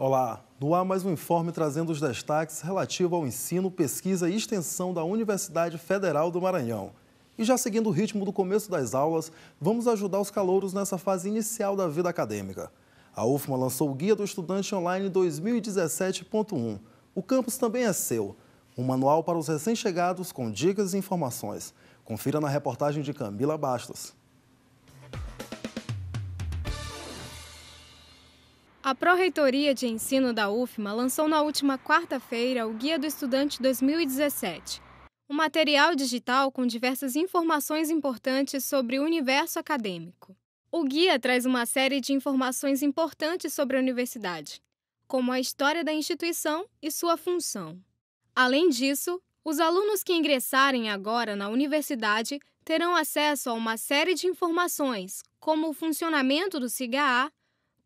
Olá, no ar mais um informe trazendo os destaques relativo ao ensino, pesquisa e extensão da Universidade Federal do Maranhão. E já seguindo o ritmo do começo das aulas, vamos ajudar os calouros nessa fase inicial da vida acadêmica. A UFMA lançou o Guia do Estudante Online 2017.1. O campus também é seu. Um manual para os recém-chegados com dicas e informações. Confira na reportagem de Camila Bastos. A Pró-Reitoria de Ensino da UFMA lançou na última quarta-feira o Guia do Estudante 2017, um material digital com diversas informações importantes sobre o universo acadêmico. O guia traz uma série de informações importantes sobre a universidade, como a história da instituição e sua função. Além disso, os alunos que ingressarem agora na universidade terão acesso a uma série de informações, como o funcionamento do ciga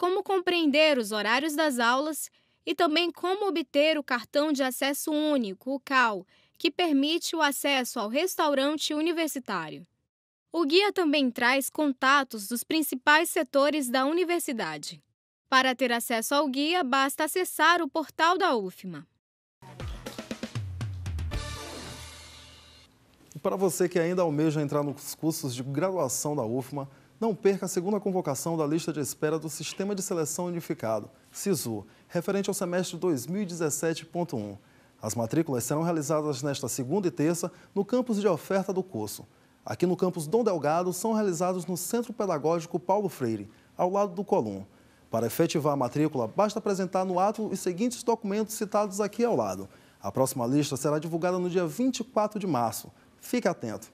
como compreender os horários das aulas e também como obter o cartão de acesso único, o CAL, que permite o acesso ao restaurante universitário. O guia também traz contatos dos principais setores da universidade. Para ter acesso ao guia, basta acessar o portal da UFMA. para você que ainda almeja entrar nos cursos de graduação da UFMA, não perca a segunda convocação da lista de espera do Sistema de Seleção Unificado, SISU, referente ao semestre 2017.1. As matrículas serão realizadas nesta segunda e terça no campus de oferta do curso. Aqui no campus Dom Delgado são realizados no Centro Pedagógico Paulo Freire, ao lado do Colum. Para efetivar a matrícula, basta apresentar no ato os seguintes documentos citados aqui ao lado. A próxima lista será divulgada no dia 24 de março. Fique atento!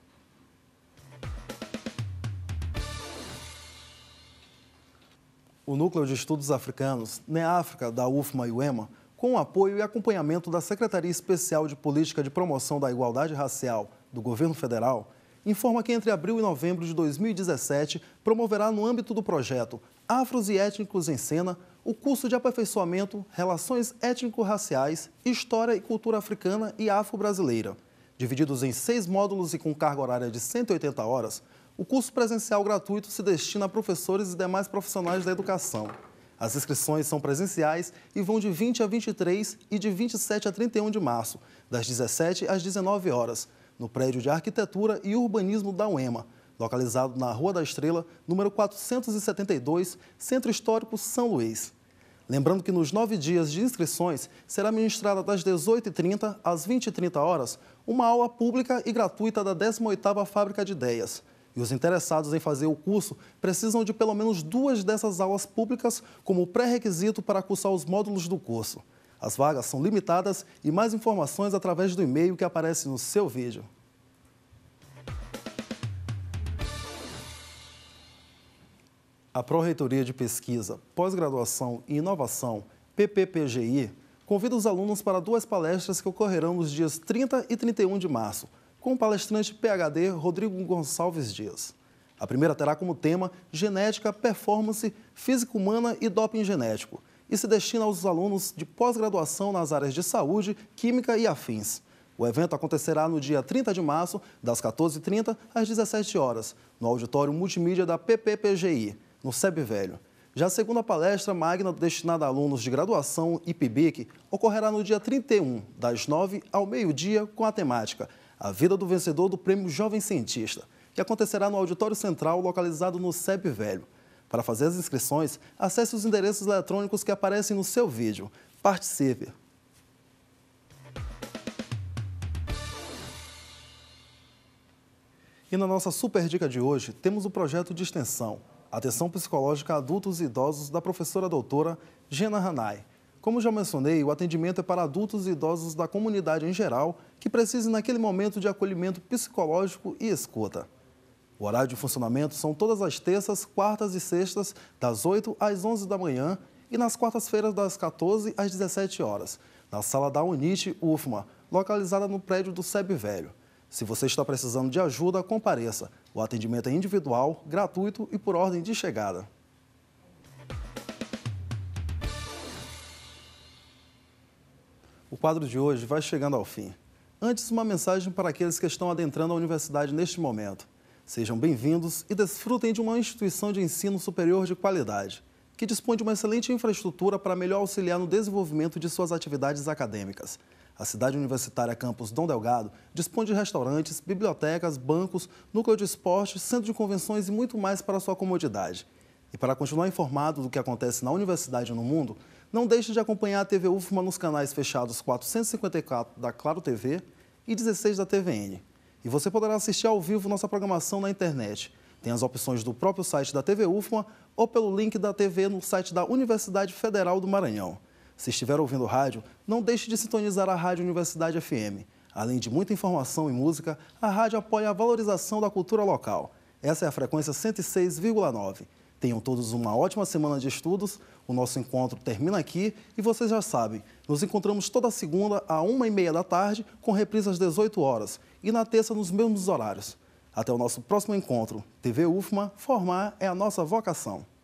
O Núcleo de Estudos Africanos, NEAFRICA, né, da UFMA-UEMA, com o apoio e acompanhamento da Secretaria Especial de Política de Promoção da Igualdade Racial do Governo Federal, informa que entre abril e novembro de 2017 promoverá no âmbito do projeto Afros e Étnicos em Cena o curso de aperfeiçoamento Relações Étnico-Raciais, História e Cultura Africana e Afro-Brasileira. Divididos em seis módulos e com carga horária de 180 horas, o curso presencial gratuito se destina a professores e demais profissionais da educação. As inscrições são presenciais e vão de 20 a 23 e de 27 a 31 de março, das 17 às 19 horas, no prédio de Arquitetura e Urbanismo da UEMA, localizado na Rua da Estrela, número 472, Centro Histórico São Luís. Lembrando que nos nove dias de inscrições será ministrada das 18h30 às 20h30 horas uma aula pública e gratuita da 18ª Fábrica de Ideias. E os interessados em fazer o curso precisam de pelo menos duas dessas aulas públicas como pré-requisito para cursar os módulos do curso. As vagas são limitadas e mais informações através do e-mail que aparece no seu vídeo. A Pró-Reitoria de Pesquisa, Pós-Graduação e Inovação, PPPGI, convida os alunos para duas palestras que ocorrerão nos dias 30 e 31 de março, com o palestrante PHD Rodrigo Gonçalves Dias. A primeira terá como tema Genética, Performance, Física Humana e Doping Genético e se destina aos alunos de pós-graduação nas áreas de saúde, química e afins. O evento acontecerá no dia 30 de março, das 14h30 às 17 horas, no auditório multimídia da PPPGI, no SEB Velho. Já a segunda palestra magna destinada a alunos de graduação e PIBIC ocorrerá no dia 31, das 9 ao meio-dia, com a temática A Vida do Vencedor do Prêmio Jovem Cientista, que acontecerá no Auditório Central, localizado no CEP Velho. Para fazer as inscrições, acesse os endereços eletrônicos que aparecem no seu vídeo. Participe! E na nossa super dica de hoje, temos o projeto de extensão Atenção psicológica a adultos e idosos da professora doutora Gena Hanai. Como já mencionei, o atendimento é para adultos e idosos da comunidade em geral que precisem naquele momento de acolhimento psicológico e escuta. O horário de funcionamento são todas as terças, quartas e sextas, das 8 às 11 da manhã e nas quartas-feiras, das 14 às 17 horas, na sala da Unite UFMA, localizada no prédio do SEB Velho. Se você está precisando de ajuda, compareça. O atendimento é individual, gratuito e por ordem de chegada. O quadro de hoje vai chegando ao fim. Antes, uma mensagem para aqueles que estão adentrando a universidade neste momento. Sejam bem-vindos e desfrutem de uma instituição de ensino superior de qualidade, que dispõe de uma excelente infraestrutura para melhor auxiliar no desenvolvimento de suas atividades acadêmicas. A cidade universitária Campus Dom Delgado dispõe de restaurantes, bibliotecas, bancos, núcleo de esportes, centro de convenções e muito mais para sua comodidade. E para continuar informado do que acontece na universidade e no mundo, não deixe de acompanhar a TV UFMA nos canais fechados 454 da Claro TV e 16 da TVN. E você poderá assistir ao vivo nossa programação na internet. Tem as opções do próprio site da TV UFMA ou pelo link da TV no site da Universidade Federal do Maranhão. Se estiver ouvindo rádio, não deixe de sintonizar a Rádio Universidade FM. Além de muita informação e música, a rádio apoia a valorização da cultura local. Essa é a frequência 106,9. Tenham todos uma ótima semana de estudos. O nosso encontro termina aqui e vocês já sabem, nos encontramos toda segunda a uma e meia da tarde com reprisa às 18 horas e na terça nos mesmos horários. Até o nosso próximo encontro. TV UFMA, formar é a nossa vocação.